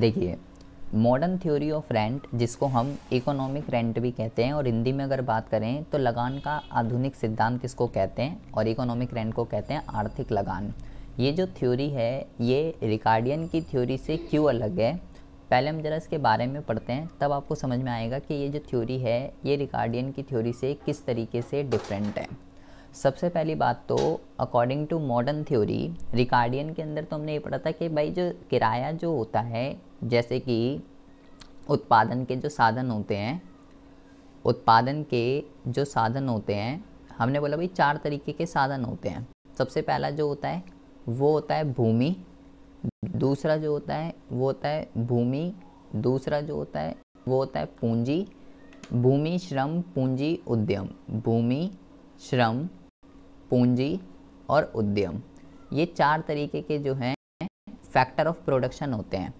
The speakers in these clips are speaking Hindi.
देखिए मॉडर्न थ्योरी ऑफ रेंट जिसको हम इकोनॉमिक रेंट भी कहते हैं और हिंदी में अगर बात करें तो लगान का आधुनिक सिद्धांत किसको कहते हैं और इकोनॉमिक रेंट को कहते हैं आर्थिक लगान ये जो थ्योरी है ये रिकार्डियन की थ्योरी से क्यों अलग है पहले हम जरा इसके बारे में पढ़ते हैं तब आपको समझ में आएगा कि ये जो थ्योरी है ये रिकार्डियन की थ्योरी से किस तरीके से डिफरेंट है सबसे पहली बात तो according to modern theory Ricardian के अंदर तो हमने ये पढ़ा था कि भाई जो किराया जो होता है जैसे कि उत्पादन के जो साधन होते हैं उत्पादन के जो साधन होते हैं हमने बोला भाई चार तरीके के साधन होते हैं सबसे पहला जो होता है वो होता है भूमि दूसरा जो होता है वो होता है भूमि दूसरा जो होता है वो होता है पूंजी भूमि श्रम पूंजी उद्यम भूमि श्रम पूंजी और उद्यम ये चार तरीके के जो हैं फैक्टर ऑफ प्रोडक्शन होते हैं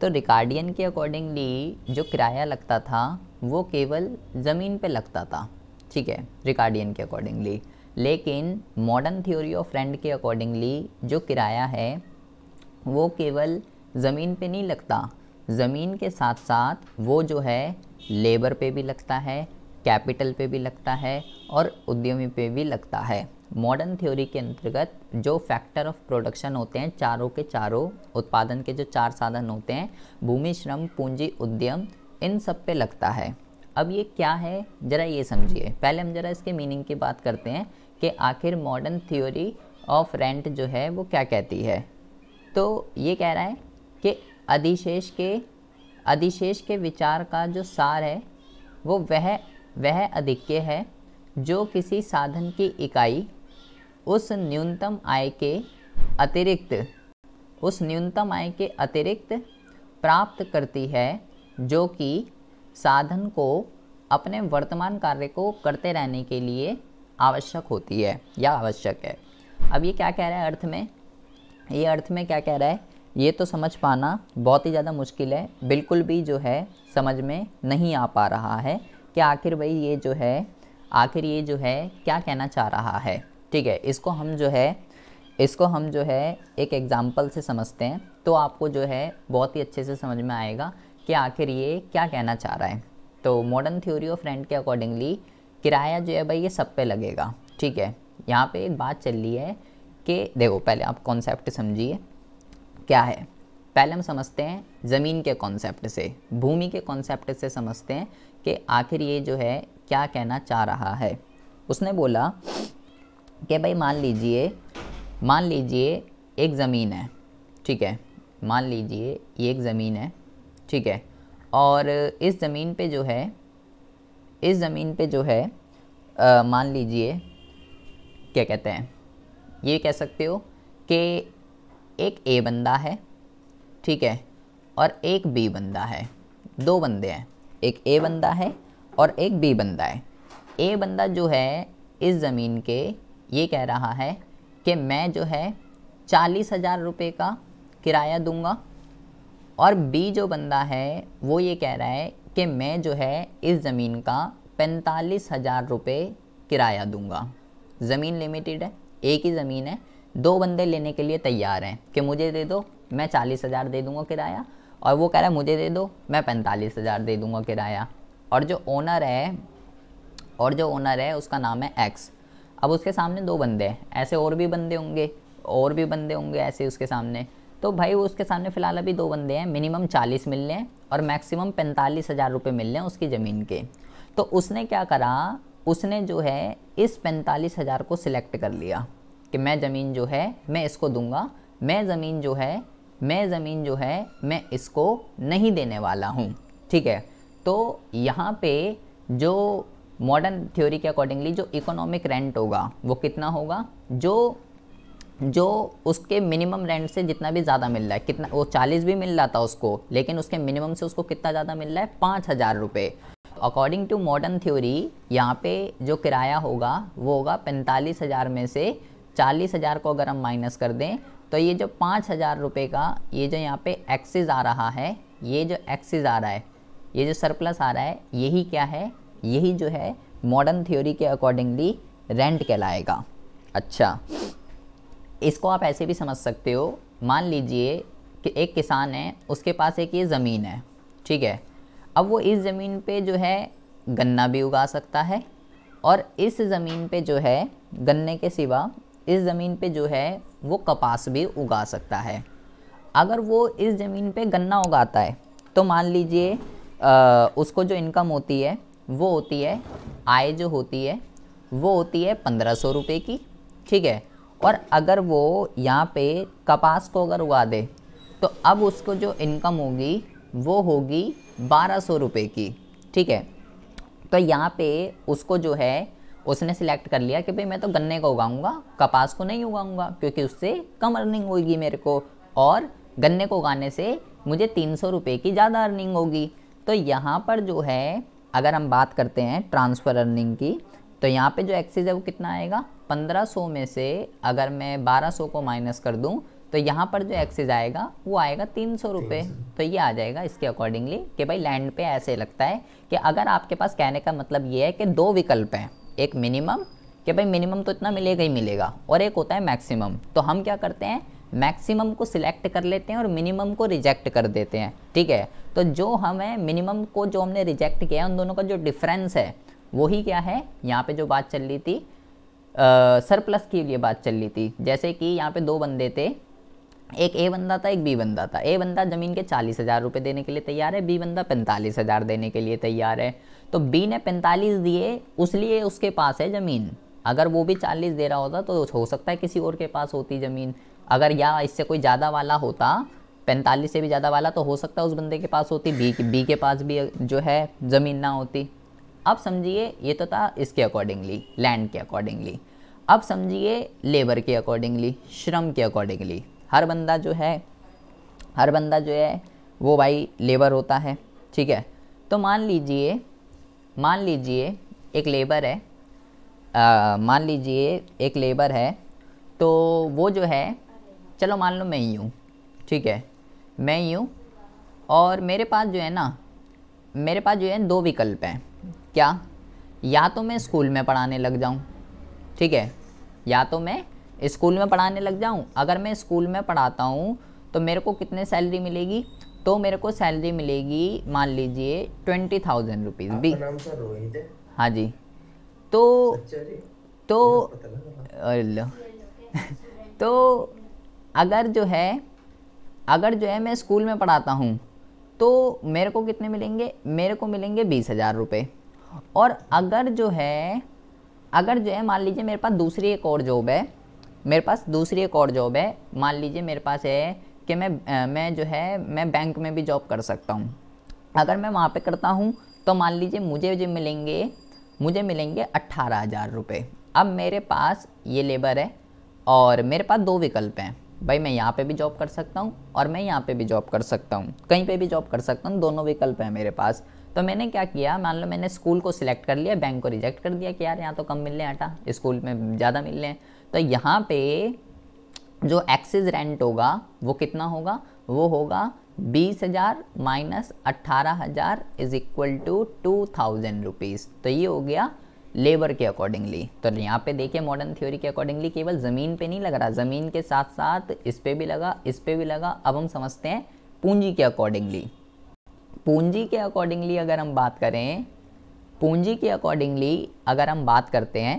तो रिकार्डियन के अकॉर्डिंगली जो किराया लगता था वो केवल ज़मीन पे लगता था ठीक है रिकार्डियन के अकॉर्डिंगली लेकिन मॉडर्न थ्योरी ऑफ रेंट के अकॉर्डिंगली जो किराया है वो केवल ज़मीन पे नहीं लगता ज़मीन के साथ साथ वो जो है लेबर पे भी लगता है कैपिटल पे भी लगता है और उद्यमी पे भी लगता है मॉडर्न थ्योरी के अंतर्गत जो फैक्टर ऑफ प्रोडक्शन होते हैं चारों के चारों उत्पादन के जो चार साधन होते हैं भूमि श्रम पूंजी उद्यम इन सब पे लगता है अब ये क्या है ज़रा ये समझिए पहले हम ज़रा इसके मीनिंग की बात करते हैं कि आखिर मॉडर्न थ्योरी ऑफ रेंट जो है वो क्या कहती है तो ये कह रहा है कि अधिशेष के अधिशेष के विचार का जो सार है वो वह वह अधिक्य है जो किसी साधन की इकाई उस न्यूनतम आय के अतिरिक्त उस न्यूनतम आय के अतिरिक्त प्राप्त करती है जो कि साधन को अपने वर्तमान कार्य को करते रहने के लिए आवश्यक होती है या आवश्यक है अब ये क्या कह रहा है अर्थ में ये अर्थ में क्या कह रहा है ये तो समझ पाना बहुत ही ज़्यादा मुश्किल है बिल्कुल भी जो है समझ में नहीं आ पा रहा है कि आखिर भाई ये जो है आखिर ये जो है क्या कहना चाह रहा है ठीक है इसको हम जो है इसको हम जो है एक एग्ज़ाम्पल से समझते हैं तो आपको जो है बहुत ही अच्छे से समझ में आएगा कि आखिर ये क्या कहना चाह रहा है तो मॉडर्न थ्योरी ऑफ रेंट के अकॉर्डिंगली किराया जो है भाई ये सब पे लगेगा ठीक है यहाँ पे एक बात चल रही है कि देखो पहले आप कॉन्सेप्ट समझिए क्या है पहले हम समझते हैं ज़मीन के कॉन्सेप्ट से भूमि के कॉन्सेप्ट से समझते हैं कि आखिर ये जो है क्या कहना चाह रहा है उसने बोला कि भाई मान लीजिए मान लीजिए एक ज़मीन है ठीक है मान लीजिए ये एक ज़मीन है ठीक है और इस ज़मीन पे जो है इस ज़मीन पे जो है आ, मान लीजिए क्या कहते हैं ये कह सकते हो कि एक ए बंदा है ठीक है और एक बी बंदा है दो बंदे हैं एक ए बंदा है और एक बी बंदा है ए बंदा जो है इस ज़मीन के ये कह रहा है कि मैं जो है चालीस हज़ार रुपये का किराया दूंगा और बी जो बंदा है वो ये कह रहा है कि मैं जो है इस ज़मीन का पैंतालीस हज़ार रुपये किराया दूंगा ज़मीन लिमिटेड है एक ही ज़मीन है दो बंदे लेने के लिए तैयार हैं कि मुझे दे दो मैं चालीस हज़ार दे दूंगा किराया और वो कह रहा है मुझे दे दो मैं पैंतालीस हज़ार दे दूंगा किराया और जो ओनर है और जो ओनर है उसका नाम है एक्स अब उसके सामने दो बंदे हैं ऐसे और भी बंदे होंगे और भी बंदे होंगे ऐसे उसके सामने तो भाई उसके सामने फ़िलहाल अभी दो बंदे हैं मिनिमम चालीस मिल रहे हैं और मैक्सिमम पैंतालीस हज़ार रुपये मिल रहे हैं उसकी ज़मीन के तो उसने क्या करा उसने जो है इस पैंतालीस हज़ार को सिलेक्ट कर लिया कि मैं ज़मीन जो है मैं इसको दूंगा मैं ज़मीन जो है मैं ज़मीन जो है मैं इसको नहीं देने वाला हूँ ठीक है तो यहाँ पे जो मॉडर्न थ्योरी के अकॉर्डिंगली जो इकोनॉमिक रेंट होगा वो कितना होगा जो जो उसके मिनिमम रेंट से जितना भी ज़्यादा मिल रहा है कितना वो चालीस भी मिल रहा था उसको लेकिन उसके मिनिमम से उसको कितना ज़्यादा मिल रहा है पाँच हज़ार रुपये अकॉर्डिंग टू मॉडर्न थ्योरी यहाँ पे जो किराया होगा वो होगा पैंतालीस हज़ार में से चालीस हज़ार को अगर हम माइनस कर दें तो ये जो पाँच हज़ार रुपये का ये जो यहाँ पे एक्सिस आ रहा है ये जो एक्सिस आ रहा है ये जो सरप्लस आ रहा है यही क्या है यही जो है मॉडर्न थ्योरी के अकॉर्डिंगली रेंट कहलाएगा अच्छा इसको आप ऐसे भी समझ सकते हो मान लीजिए कि एक किसान है उसके पास एक ये ज़मीन है ठीक है अब वो इस ज़मीन पे जो है गन्ना भी उगा सकता है और इस ज़मीन पे जो है गन्ने के सिवा इस ज़मीन पे जो है वो कपास भी उगा सकता है अगर वो इस ज़मीन पे गन्ना उगाता है तो मान लीजिए उसको जो इनकम होती है वो होती है आय जो होती है वो होती है पंद्रह सौ रुपये की ठीक है और अगर वो यहाँ पे कपास को अगर उगा दे तो अब उसको जो इनकम होगी वो होगी बारह सौ रुपये की ठीक है तो यहाँ पे उसको जो है उसने सिलेक्ट कर लिया कि भाई मैं तो गन्ने को उगाऊंगा कपास को नहीं उगाऊंगा क्योंकि उससे कम अर्निंग होगी मेरे को और गन्ने को उगाने से मुझे तीन सौ रुपये की ज़्यादा अर्निंग होगी तो यहाँ पर जो है अगर हम बात करते हैं ट्रांसफ़र अर्निंग की तो यहाँ पे जो एक्सेज है वो कितना आएगा 1500 में से अगर मैं 1200 को माइनस कर दूँ तो यहाँ पर जो एक्सेज आएगा वो आएगा तीन सौ रुपये तो ये आ जाएगा इसके अकॉर्डिंगली कि भाई लैंड पे ऐसे लगता है कि अगर आपके पास कहने का मतलब ये है कि दो विकल्प हैं एक मिनिमम कि भाई मिनिमम तो इतना मिलेगा ही मिलेगा और एक होता है मैक्सिमम तो हम क्या करते हैं मैक्सिमम को सिलेक्ट कर लेते हैं और मिनिमम को रिजेक्ट कर देते हैं ठीक है तो जो हमें मिनिमम को जो हमने रिजेक्ट किया है उन दोनों का जो डिफरेंस है वही क्या है यहाँ पे जो बात चल रही थी सरप्लस के लिए बात चल रही थी जैसे कि यहाँ पे दो बंदे थे एक ए बंदा था एक बी बंदा था ए बंदा ज़मीन के चालीस हज़ार रुपये देने के लिए तैयार है बी बंदा पैंतालीस हज़ार देने के लिए तैयार है तो बी ने पैंतालीस दिए उस लिए उसके पास है ज़मीन अगर वो भी चालीस दे रहा होता तो हो सकता है किसी और के पास होती ज़मीन अगर या इससे कोई ज़्यादा वाला होता पैंतालीस से भी ज़्यादा वाला तो हो सकता है उस बंदे के पास होती बी बी के पास भी जो है ज़मीन ना होती अब समझिए ये तो था इसके अकॉर्डिंगली लैंड के अकॉर्डिंगली अब समझिए लेबर के अकॉर्डिंगली श्रम के अकॉर्डिंगली हर बंदा जो है हर बंदा जो है वो भाई लेबर होता है ठीक है तो मान लीजिए मान लीजिए एक लेबर है आ, मान लीजिए एक लेबर है तो वो जो है चलो मान लो मैं ही हूँ ठीक है मैं ही हूँ और मेरे पास जो है ना मेरे पास जो है दो विकल्प हैं क्या या तो मैं स्कूल में पढ़ाने लग जाऊँ ठीक है या तो मैं स्कूल में पढ़ाने लग जाऊँ अगर मैं स्कूल में पढ़ाता हूँ तो मेरे को कितने सैलरी मिलेगी तो मेरे को सैलरी मिलेगी मान लीजिए ट्वेंटी थाउजेंड रुपीज़ भी हाँ जी तो तो तो अगर जो है अगर जो है मैं स्कूल में पढ़ाता हूँ तो मेरे को कितने मिलेंगे मेरे को मिलेंगे बीस हज़ार रुपये और अगर जो है अगर जो है मान लीजिए मेरे पास दूसरी एक और जॉब है मेरे पास दूसरी एक और जॉब है मान लीजिए मेरे पास है कि मैं मैं जो है मैं बैंक में भी जॉब कर सकता हूँ अगर मैं वहाँ पे करता हूँ तो मान लीजिए मुझे जो मिलेंगे मुझे मिलेंगे अट्ठारह हज़ार रुपये अब मेरे पास ये लेबर है और मेरे पास दो विकल्प हैं भाई मैं यहाँ पे भी जॉब कर सकता हूँ और मैं यहाँ पे भी जॉब कर सकता हूँ कहीं पे भी जॉब कर सकता हूँ दोनों विकल्प हैं मेरे पास तो मैंने क्या किया मान लो मैंने स्कूल को सिलेक्ट कर लिया बैंक को रिजेक्ट कर दिया कि यार यहाँ तो कम मिल रहे आटा स्कूल में ज़्यादा मिल रहे हैं तो यहाँ पे जो एक्सिस रेंट होगा वो कितना होगा वो होगा बीस हज़ार माइनस अट्ठारह हज़ार is equal to two thousand rupees तो ये हो गया लेबर के अकॉर्डिंगली तो यहाँ पे देखिए मॉडर्न थ्योरी के अकॉर्डिंगली केवल ज़मीन पे नहीं लग रहा ज़मीन के साथ साथ इस पर भी लगा इस पर भी लगा अब हम समझते हैं पूंजी के अकॉर्डिंगली पूंजी के अकॉर्डिंगली अगर हम बात करें पूंजी के अकॉर्डिंगली अगर हम बात करते हैं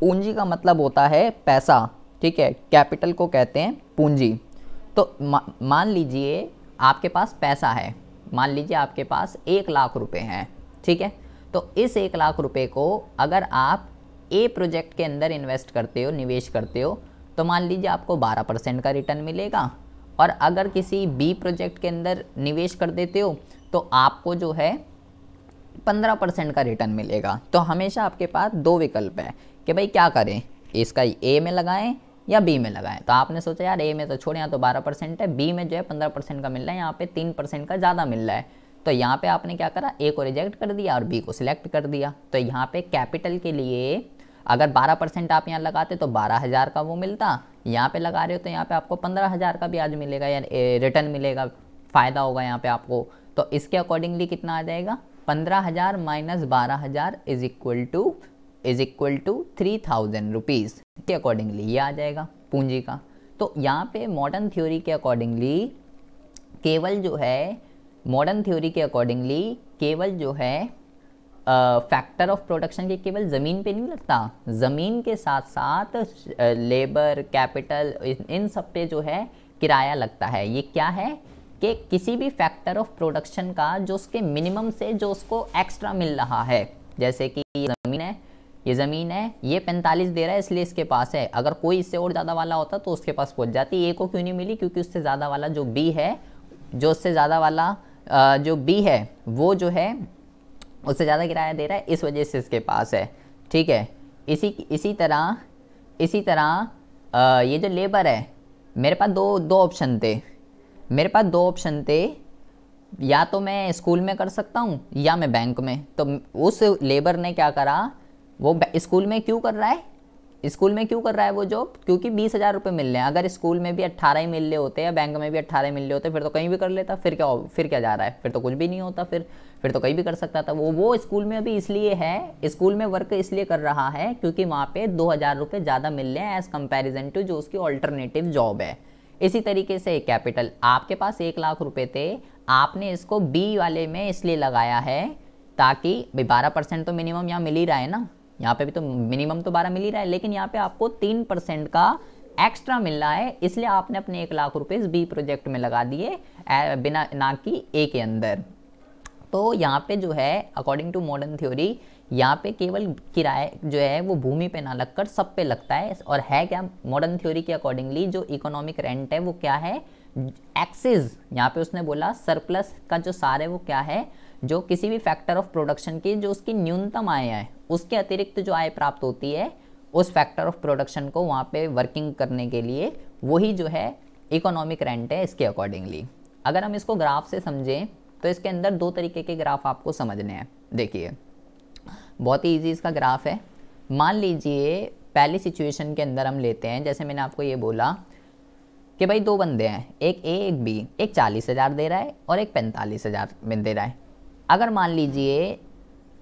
पूंजी का मतलब होता है पैसा ठीक है कैपिटल को कहते हैं पूंजी तो मान लीजिए आपके पास पैसा है मान लीजिए आपके पास एक लाख रुपए हैं ठीक है तो इस एक लाख रुपए को अगर आप ए प्रोजेक्ट के अंदर इन्वेस्ट करते हो निवेश करते हो तो मान लीजिए आपको 12 परसेंट का रिटर्न मिलेगा और अगर किसी बी प्रोजेक्ट के अंदर निवेश कर देते हो तो आपको जो है 15 परसेंट का रिटर्न मिलेगा तो हमेशा आपके पास दो विकल्प है कि भाई क्या करें इसका ए में लगाएं या बी में लगाएं तो आपने सोचा यार ए में तो छोड़ें यहाँ तो बारह परसेंट है बी में जो है पंद्रह परसेंट का मिल रहा है यहाँ पर तीन परसेंट का ज़्यादा मिल रहा है तो यहाँ पे आपने क्या करा ए को रिजेक्ट कर दिया और बी को सिलेक्ट कर दिया तो यहाँ पे कैपिटल के लिए अगर 12 परसेंट आप यहाँ लगाते तो 12,000 का वो मिलता यहाँ पे लगा रहे हो तो यहाँ पे आपको 15,000 का ब्याज मिलेगा या रिटर्न मिलेगा फ़ायदा होगा यहाँ पे आपको तो इसके अकॉर्डिंगली कितना आ जाएगा पंद्रह हज़ार माइनस बारह हज़ार is equal to is equal to three thousand rupees के अकॉर्डिंगली ये आ जाएगा पूंजी का तो यहाँ पे मॉडर्न थ्योरी के अकॉर्डिंगली केवल जो है मॉडर्न थ्योरी के अकॉर्डिंगली केवल जो है फैक्टर ऑफ प्रोडक्शन के केवल ज़मीन पे नहीं लगता ज़मीन के साथ साथ लेबर कैपिटल इन सब पे जो है किराया लगता है ये क्या है कि किसी भी फैक्टर ऑफ प्रोडक्शन का जो उसके मिनिमम से जो उसको एक्स्ट्रा मिल रहा है जैसे कि ज़मीन है ये ज़मीन है ये पैंतालीस दे रहा है इसलिए इसके पास है अगर कोई इससे और ज़्यादा वाला होता तो उसके पास पहुँच जाती ए को क्यों नहीं मिली क्योंकि उससे ज़्यादा वाला जो बी है जो उससे ज़्यादा वाला जो बी है वो जो है उससे ज़्यादा किराया दे रहा है इस वजह से इसके पास है ठीक है इसी इसी तरह इसी तरह आ, ये जो लेबर है मेरे पास दो दो ऑप्शन थे मेरे पास दो ऑप्शन थे या तो मैं स्कूल में कर सकता हूँ या मैं बैंक में तो उस लेबर ने क्या करा वो स्कूल में क्यों कर रहा है स्कूल में क्यों कर रहा है वो जॉब क्योंकि बीस हज़ार रुपये मिल रहे हैं अगर स्कूल में भी अट्ठारह ही मिल रहे होते या बैंक में भी अट्ठारह मिल रहे होते फिर तो कहीं भी कर लेता फिर क्या फिर क्या जा रहा है फिर तो कुछ भी नहीं होता फिर फिर तो कहीं भी कर सकता था वो वो स्कूल में अभी इसलिए है स्कूल में वर्क इसलिए कर रहा है क्योंकि वहाँ पर दो हज़ार रुपये ज़्यादा मिल रहे हैं एज़ कम्पेरिजन टू जो उसकी ऑल्टरनेटिव जॉब है इसी तरीके से कैपिटल आपके पास एक लाख रुपये थे आपने इसको बी वाले में इसलिए लगाया है ताकि भाई बारह परसेंट तो मिनिमम यहाँ मिल ही रहा है ना यहाँ पे भी तो मिनिमम तो बारह मिल ही रहा है लेकिन यहाँ पे आपको तीन परसेंट का एक्स्ट्रा मिल रहा है इसलिए आपने अपने एक लाख रुपए बी प्रोजेक्ट में लगा दिए बिना ना कि ए के अंदर तो यहाँ पे जो है अकॉर्डिंग टू मॉडर्न थ्योरी यहाँ पे केवल किराए जो है वो भूमि पे ना लगकर सब पे लगता है और है क्या मॉडर्न थ्योरी के अकॉर्डिंगली जो इकोनॉमिक रेंट है वो क्या है एक्सिस यहाँ पे उसने बोला सरप्लस का जो सार है वो क्या है जो किसी भी फैक्टर ऑफ प्रोडक्शन की जो उसकी न्यूनतम आय है उसके अतिरिक्त जो आय प्राप्त होती है उस फैक्टर ऑफ प्रोडक्शन को वहाँ पे वर्किंग करने के लिए वही जो है इकोनॉमिक रेंट है इसके अकॉर्डिंगली अगर हम इसको ग्राफ से समझें तो इसके अंदर दो तरीके के ग्राफ आपको समझने हैं देखिए बहुत ही ईजी इसका ग्राफ है मान लीजिए पहली सिचुएशन के अंदर हम लेते हैं जैसे मैंने आपको ये बोला कि भाई दो बंदे हैं एक ए एक बी एक चालीस हज़ार दे रहा है और एक पैंतालीस हज़ार में दे रहा है अगर मान लीजिए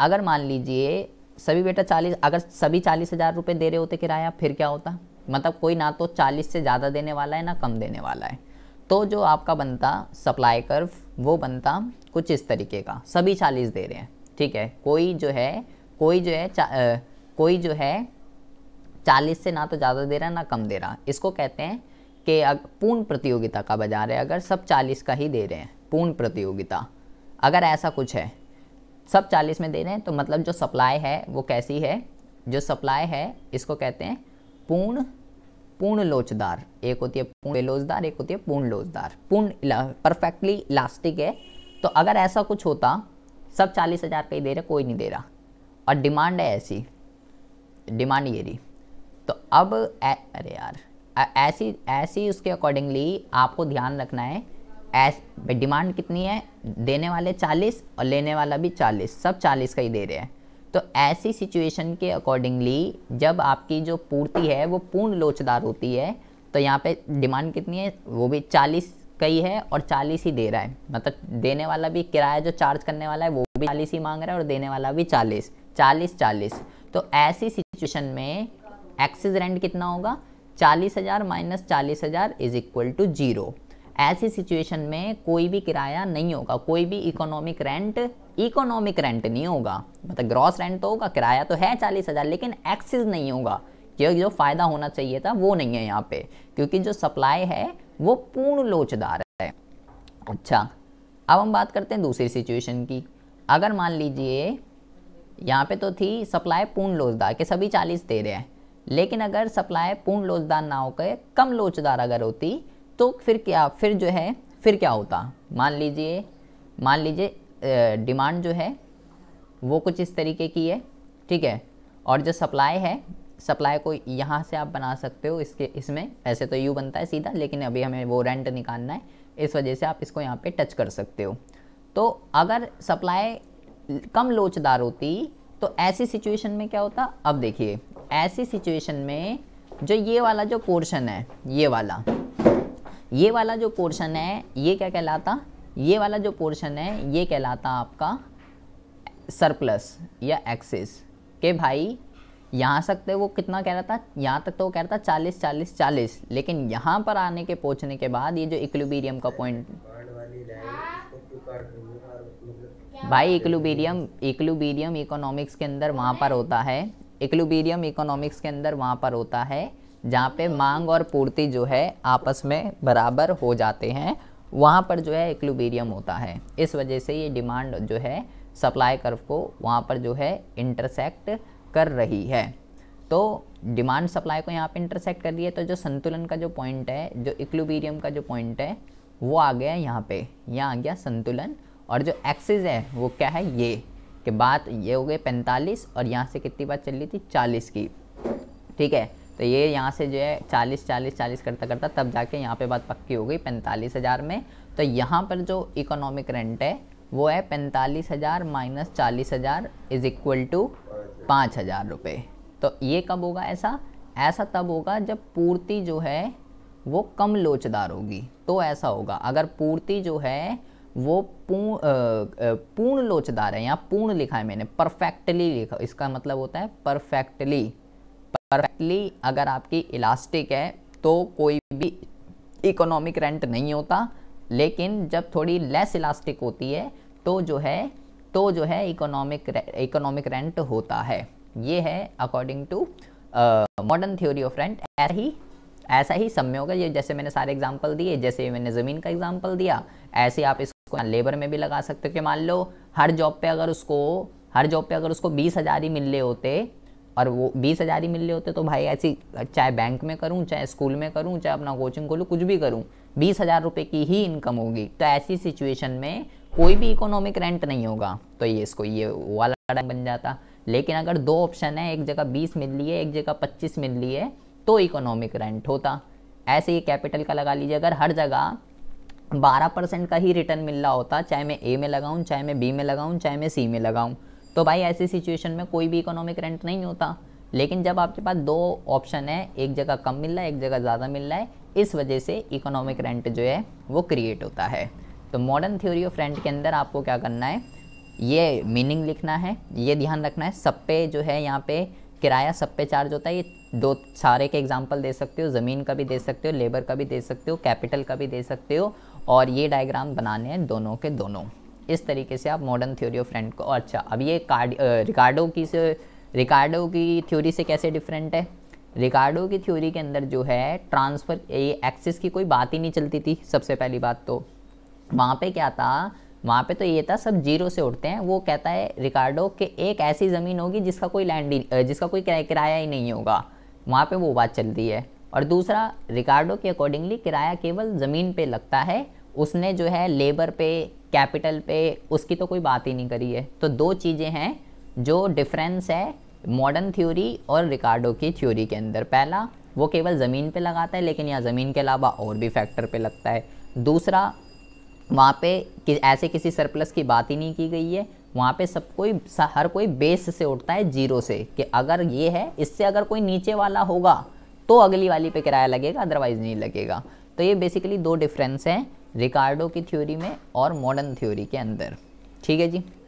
अगर मान लीजिए सभी बेटा चालीस अगर सभी चालीस हज़ार रुपये दे रहे होते किराया फिर क्या होता मतलब कोई ना तो चालीस से ज़्यादा देने वाला है ना कम देने वाला है तो जो आपका बनता सप्लाई कर्व वो बनता कुछ इस तरीके का सभी चालीस दे रहे हैं ठीक है कोई जो है कोई जो है आ, कोई जो है चालीस से ना तो ज़्यादा दे रहा है ना कम दे रहा इसको कहते हैं कि पूर्ण प्रतियोगिता का बाजार है अगर सब चालीस का ही दे रहे हैं पूर्ण प्रतियोगिता अगर ऐसा कुछ है सब चालीस में दे रहे हैं तो मतलब जो सप्लाई है वो कैसी है जो सप्लाई है इसको कहते हैं पूर्ण पूर्ण लोचदार एक होती है पूर्ण लोचदार एक होती है पूर्ण लोचदार पूर्ण परफेक्टली इलास्टिक है तो अगर ऐसा कुछ होता सब चालीस हज़ार का ही दे रहे कोई नहीं दे रहा और डिमांड है ऐसी डिमांड ये रही तो अब ए, अरे यार ऐसी ऐसी उसके अकॉर्डिंगली आपको ध्यान रखना है एस डिमांड कितनी है देने वाले चालीस और लेने वाला भी चालीस सब चालीस का ही दे रहे हैं तो ऐसी सिचुएशन के अकॉर्डिंगली जब आपकी जो पूर्ति है वो पूर्ण लोचदार होती है तो यहाँ पे डिमांड कितनी है वो भी चालीस का ही है और चालीस ही दे रहा है मतलब देने वाला भी किराया जो चार्ज करने वाला है वो भी चालीस ही मांग रहा है और देने वाला भी चालीस चालीस चालीस तो ऐसी सिचुएशन में एक्सिस रेंट कितना होगा चालीस हज़ार माइनस चालीस हज़ार इज इक्वल टू जीरो ऐसी सिचुएशन में कोई भी किराया नहीं होगा कोई भी इकोनॉमिक रेंट इकोनॉमिक रेंट नहीं होगा मतलब ग्रॉस रेंट तो होगा किराया तो है चालीस हज़ार लेकिन एक्सेस नहीं होगा क्योंकि जो फ़ायदा होना चाहिए था वो नहीं है यहाँ पे क्योंकि जो सप्लाई है वो पूर्ण लोचदार है अच्छा अब हम बात करते हैं दूसरी सिचुएशन की अगर मान लीजिए यहाँ पे तो थी सप्लाई पूर्ण लोचदार के सभी चालीस दे रहे हैं लेकिन अगर सप्लाई पूर्ण लोचदार ना होकर कम लोचदार अगर होती तो फिर क्या फिर जो है फिर क्या होता मान लीजिए मान लीजिए डिमांड जो है वो कुछ इस तरीके की है ठीक है और जो सप्लाई है सप्लाई को यहाँ से आप बना सकते हो इसके इसमें ऐसे तो यू बनता है सीधा लेकिन अभी हमें वो रेंट निकालना है इस वजह से आप इसको यहाँ पे टच कर सकते हो तो अगर सप्लाई कम लोचदार होती तो ऐसी सिचुएशन में क्या होता अब देखिए ऐसी सिचुएशन में जो ये वाला जो पोर्शन है ये वाला ये वाला जो पोर्शन है ये क्या कहलाता ये वाला जो पोर्शन है ये कहलाता आपका सरप्लस या एक्सेस के भाई यहाँ सकते वो कितना कह रहा था यहाँ तक तो वो कह रहा था चालीस चालीस चालीस लेकिन यहाँ पर आने के पहुँचने के बाद ये जो इक्लुबेरियम का पॉइंट भाई इक्लुबेरियम इक्लुबेरियम इकोनॉमिक्स के अंदर वहाँ पर होता है इक्लुबेरियम इकोनॉमिक्स के अंदर वहाँ पर होता है जहाँ पे मांग और पूर्ति जो है आपस में बराबर हो जाते हैं वहाँ पर जो है एक्लुबेरियम होता है इस वजह से ये डिमांड जो है सप्लाई कर्व को वहाँ पर जो है इंटरसेक्ट कर रही है तो डिमांड सप्लाई को यहाँ पे इंटरसेक्ट कर रही है तो जो संतुलन का जो पॉइंट है जो इक्लुबेरियम का जो पॉइंट है वो आ गया यहाँ पर यहाँ आ गया संतुलन और जो एक्सिस है वो क्या है ये कि बात ये हो गई पैंतालीस और यहाँ से कितनी बात चल रही थी चालीस की ठीक है तो ये यहाँ से जो है चालीस चालीस चालीस करता करता तब जाके यहाँ पे बात पक्की हो गई पैंतालीस हज़ार में तो यहाँ पर जो इकोनॉमिक रेंट है वो है पैंतालीस हज़ार माइनस चालीस हज़ार इज़ इक्वल टू पाँच हज़ार रुपये तो ये कब होगा ऐसा ऐसा तब होगा जब पूर्ति जो है वो कम लोचदार होगी तो ऐसा होगा अगर पूर्ति जो है वो पूर्ण पूर्ण लोचदार है यहाँ पूर्ण लिखा है मैंने परफेक्टली लिखा इसका मतलब होता है परफेक्टली परफेक्टली अगर आपकी इलास्टिक है तो कोई भी इकोनॉमिक रेंट नहीं होता लेकिन जब थोड़ी लेस इलास्टिक होती है तो जो है तो जो है इकोनॉमिक इकोनॉमिक रेंट होता है ये है according to modern theory of rent ऐसा ही ऐसा ही समय होगा ये जैसे मैंने सारे एग्जाम्पल दिए जैसे मैंने ज़मीन का एग्जाम्पल दिया ऐसे आप इसको लेबर में भी लगा सकते हो कि मान लो हर जॉब पे अगर उसको हर जॉब पे अगर उसको बीस हज़ार ही मिल रहे होते और वो बीस हज़ार ही मिल रहे होते तो भाई ऐसी चाहे बैंक में करूँ चाहे स्कूल में करूँ चाहे अपना कोचिंग खोलूँ कुछ भी करूँ बीस हज़ार रुपये की ही इनकम होगी तो ऐसी सिचुएशन में कोई भी इकोनॉमिक रेंट नहीं होगा तो ये इसको ये वाला बन जाता लेकिन अगर दो ऑप्शन है एक जगह बीस मिल रही है एक जगह पच्चीस मिल रही है तो इकोनॉमिक रेंट होता ऐसे ही कैपिटल का लगा लीजिए अगर हर जगह बारह परसेंट का ही रिटर्न मिल रहा होता चाहे मैं ए में लगाऊँ चाहे मैं बी में लगाऊँ चाहे मैं सी में लगाऊँ तो भाई ऐसी सिचुएशन में कोई भी इकोनॉमिक रेंट नहीं होता लेकिन जब आपके पास दो ऑप्शन है एक जगह कम मिल रहा है एक जगह ज़्यादा मिल रहा है इस वजह से इकोनॉमिक रेंट जो है वो क्रिएट होता है तो मॉडर्न थ्योरी ऑफ रेंट के अंदर आपको क्या करना है ये मीनिंग लिखना है ये ध्यान रखना है सब पे जो है यहाँ पे किराया सब पे चार्ज होता है ये दो सारे के एग्जाम्पल दे सकते हो ज़मीन का भी दे सकते हो लेबर का भी दे सकते हो कैपिटल का भी दे सकते हो और ये डायग्राम बनाने हैं दोनों के दोनों इस तरीके से आप मॉडर्न थ्योरी ऑफ रेंट को अच्छा अब ये कार्ड रिकार्डो की से रिकार्डो की थ्योरी से कैसे डिफरेंट है रिकार्डो की थ्योरी के अंदर जो है ट्रांसफ़र ये एक्सेस की कोई बात ही नहीं चलती थी सबसे पहली बात तो वहाँ पे क्या था वहाँ पे तो ये था सब जीरो से उठते हैं वो कहता है रिकार्डो के एक ऐसी ज़मीन होगी जिसका कोई लैंड जिसका कोई किराया ही नहीं होगा वहाँ पे वो बात चलती है और दूसरा रिकार्डो के अकॉर्डिंगली किराया केवल ज़मीन पे लगता है उसने जो है लेबर पे कैपिटल पे उसकी तो कोई बात ही नहीं करी है तो दो चीज़ें हैं जो डिफरेंस है मॉडर्न थ्योरी और रिकार्डो की थ्योरी के अंदर पहला वो केवल ज़मीन पे लगाता है लेकिन यहाँ ज़मीन के अलावा और भी फैक्टर पे लगता है दूसरा वहाँ पे कि ऐसे किसी सरप्लस की बात ही नहीं की गई है वहाँ पे सब कोई हर कोई बेस से उठता है जीरो से कि अगर ये है इससे अगर कोई नीचे वाला होगा तो अगली वाली पे किराया लगेगा अदरवाइज़ नहीं लगेगा तो ये बेसिकली दो डिफरेंस हैं रिकार्डो की थ्योरी में और मॉडर्न थ्योरी के अंदर ठीक है जी